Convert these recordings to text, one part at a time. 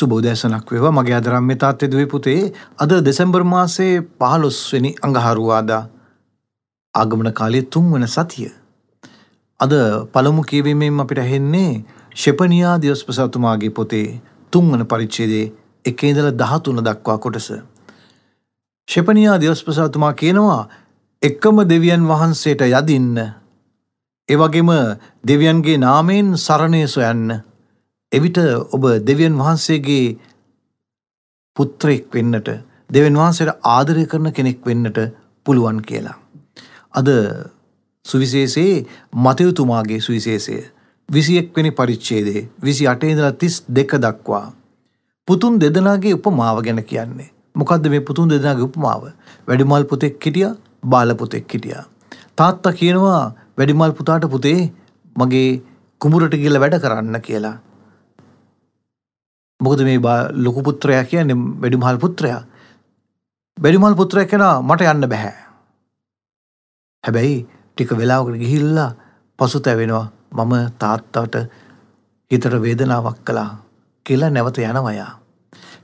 සුබෝදැසනක් වේවා මගේ අදරම්ම තාත්තෙදුවේ පුතේ අද දෙසැම්බර් මාසේ පහලොස්වෙනි අඟහරුවාදා ආගමන කාලය තුන්වන සතිය. අද පළමු කියවීමෙන් අපිට හෙන්නේ ශෙපනියා දියස්පසතුමාගේ පොතේ තුන්වන පරිච්චේදේ එකේදල දහතුන දක්වා කොටස. ශෙපනියා දියස්පසතුමා කියනවා එක්කම දෙවියන් වහන්සේට යදින්න. ඒවගේම දෙවියන්ගේ නාමයෙන් සරණය සොයන්න. එවිට ඔබ දෙවියන් වහන්සේගේ පුත්‍රයෙක් වෙන්නට දෙවන් වහන්සේට ආදරය කරන කෙනෙක් වෙන්නට පුළුවන් කියලා. අද සුවිශේෂයේ මතයුතුමාගේ සුවිශේෂය විසියෙක් වෙනි පරිච්ඡේදේ විසි අටේදලා තිස් දෙක දක්වා. පුතුන් දෙදනාගේ උපමාව ගැන කියන්නේ. මොකක්ද මේ පුතුන් දෙදනාගේ උපමාව වැඩිමල් පුතෙක් හිටිය බාල පුතෙක් හිටිය. තාත්තා කියනවා වැඩිමල් පුතාට පුතේ මගේ කුමුරට ගිල වැඩ කරන්න කියලා මොකද මේ ලොකු පුත්‍රයා කියන්නේ වැඩිමහල් පුත්‍රයා. වැඩිමහල් පුත්‍රය කෙනා මට යන්න බැහැ. හැබැයි ටික වෙලාවකට ගිහිල්ලා පසුතැවෙනවා මම තාත්තට හිතට වේදනාවක් කළා කියලා නැවත යනවයා.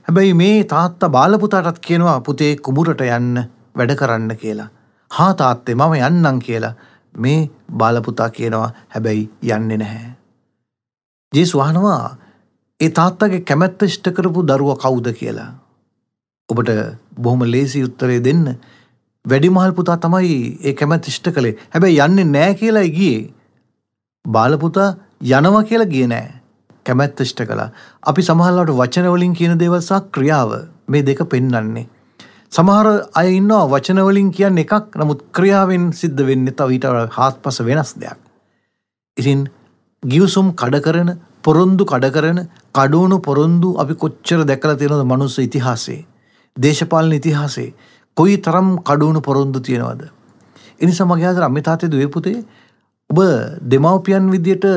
හැබැයි මේ තාත්තා බාලපුතාටත් කියනවා පුතේ කුඹුරට යන්න වැඩ කරන්න කියලා. හා තාත්තේ මම යන්නම් කියලා මේ බාලපුතා කියනවා හැබැයි යන්නේ නැහැ. ජේසු අහනවා ඒ තාත්තගේ කැමැත්ත ෂ්ට කරපු දරුව කවුද කියලා. ඔබට බොහොම ලේසි උත්තරේ දෙන්න වැඩිමහල් පුතා තමයි ඒ කැමැත් ෂ්ට කළේ හැබැයි යන්නේ නෑ කියලා ගියේ. බාලපුතා යනවා කියලා ගිය නෑ කැමැත්ත ෂ්ට කලා අපි සමහල්ලාට වචනවලින් කියන දේවල්සා ක්‍රියාව මේ දෙක පෙන්නන්නේ. සමහර අය ඉන්නවා වචනවලින් කියන්න එකක් නමුත් ක්‍රියාවෙන් සිද්ධ වෙන්න තව ඊට හාත් පස වෙනස් දෙයක්. ඉතින් ගිවසුම් කඩකරන පොරොන්දු කඩකරන කඩුණු පොරොන්දු අපි කොච්චර දැකලා තියෙනවද මනුස්ස ඉතිහාසයේ දේශපාලන ඉතිහාසයේ කොයි තරම් කඩුණු පොරොන්දු තියෙනවද එනිසා මගේ අතර අමිතාතේ දුවේ පුතේ ඔබ දෙමව්පියන් විදියට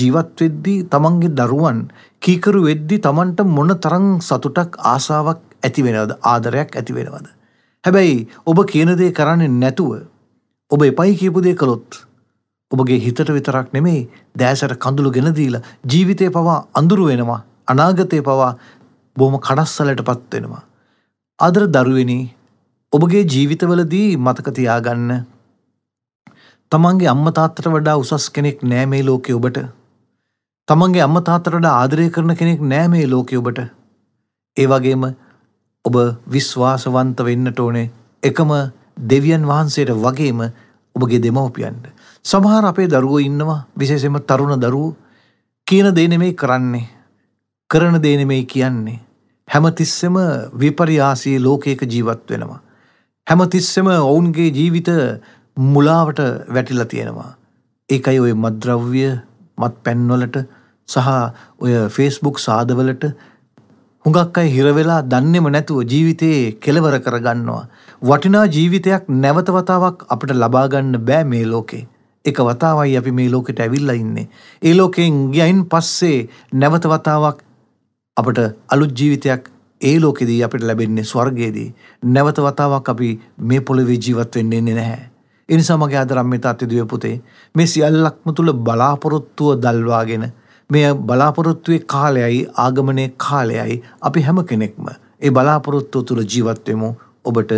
ජීවත් වෙද්දී තමන්ගේ දරුවන් කීකරු වෙද්දී තමන්ට මොන තරම් සතුටක් ආසාවක් ඇති වෙනවද ආදරයක් ඇති වෙනවද හැබැයි ඔබ කියන දේ කරන්නේ නැතුව ඔබ එපයි කියපු දේ කළොත් ඔබගේ හිතට විතරක් නෙමෙයි දෑසට කඳුළු ගෙනදීලා ජීවිතය පවා අඳුරු වෙනවා අනාගතය පවා බොහොම කඩස්සලට පත් වෙනවා. ආදර දරුවෙනි ඔබගේ ජීවිතවලදී මතක තියාගන්න තමන්ගේ අම්මා තාත්තට වඩා උසස් කෙනෙක් නෑ මේ ලෝකේ ඔබට. තමන්ගේ අම්මා තාත්තට වඩා ආදරය කරන කෙනෙක් නෑ මේ ලෝකේ ඔබට. ඒ වගේම ඔබ විශ්වාසවන්ත වෙන්නට ඕනේ එකම දෙවියන් වහන්සේට වගේම ඔබගේ දෙමව්පියන්ට. සමහර අපේ දරුවෝ ඉන්නවා විශේෂෙම තරුණ දරුවෝ කියන දේනෙමෙයි කරන්නේ. කරන දේනෙමෙයි කියන්නේ. හැමතිස්සෙම විපරියාසී ලෝකයක ජීවත් වෙනවා. හැමතිස්සෙම ඔවුන්ගේ ජීවිත මුලාවට වැටිලා තියෙනවා. ඒකයි ඔය මද්‍රව්‍ය මත් පැන්වලට සහ ඔය ෆේස්බුක් සාධවලට හුඟක් අයි හිරවෙලා දන්නෙම නැතුව ජීවිතයේ කෙලවර කරගන්නවා. වටිනා ජීවිතයක් නැවතවතාවක් අපට ලබාගන්න බෑ මේ ලෝකේ. එක වතාවයි අපි මේ ලෝකෙට ඇවිල්ලා ඉන්නේ. ඒ ලෝකයෙන් ගියයින් පස්සේ නැවත වතාවක් අපට අලුත් ජීවිතයක් ඒ ලෝකෙදී අපිට ලැබෙන්නේ ස්වර්ගයේදී. නැවත වතාවක් අපි මේ පොළවේ ජීවත් වෙන්නේ නැහැ. ඒ නිසා මගේ ආදරම්මේ තාත්තේ පුතේ මේ සියල්ලක්ම තුල බලාපොරොත්තුව දල්වාගෙන මේ බලාපොරොත්තුවේ කාලයයි ආගමනයේ කාලයයි අපි හැම කෙනෙක්ම ඒ බලාපොරොත්තුව තුල ජීවත් වෙමු. ඔබට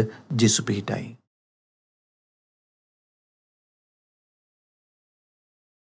ජෙසු පිහිටයි